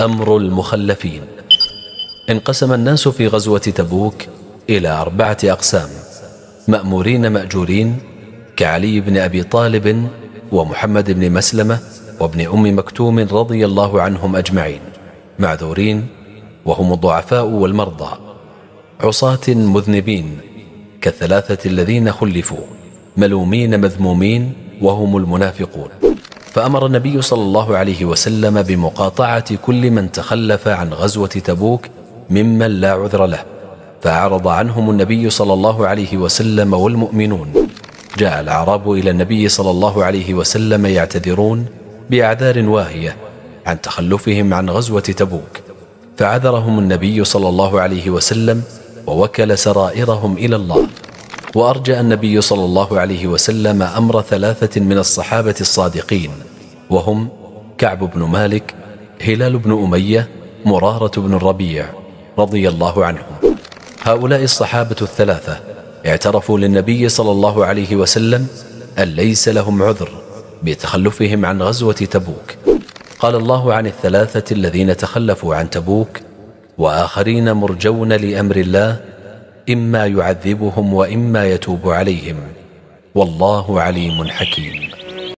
أمر المخلفين انقسم الناس في غزوة تبوك إلى أربعة أقسام مأمورين مأجورين كعلي بن أبي طالب ومحمد بن مسلمة وابن أم مكتوم رضي الله عنهم أجمعين معذورين وهم الضعفاء والمرضى عصاة مذنبين كالثلاثة الذين خلفوا ملومين مذمومين وهم المنافقون فأمر النبي صلى الله عليه وسلم بمقاطعة كل من تخلف عن غزوة تبوك ممن لا عذر له فأعرض عنهم النبي صلى الله عليه وسلم والمؤمنون جاء الأعراب إلى النبي صلى الله عليه وسلم يعتذرون بأعذار واهية عن تخلفهم عن غزوة تبوك فعذرهم النبي صلى الله عليه وسلم ووكل سرائرهم إلى الله وأرجى النبي صلى الله عليه وسلم أمر ثلاثة من الصحابة الصادقين وهم كعب بن مالك هلال بن أمية مرارة بن الربيع رضي الله عنهم هؤلاء الصحابة الثلاثة اعترفوا للنبي صلى الله عليه وسلم أن ليس لهم عذر بتخلفهم عن غزوة تبوك قال الله عن الثلاثة الذين تخلفوا عن تبوك وآخرين مرجون لأمر الله إما يعذبهم وإما يتوب عليهم والله عليم حكيم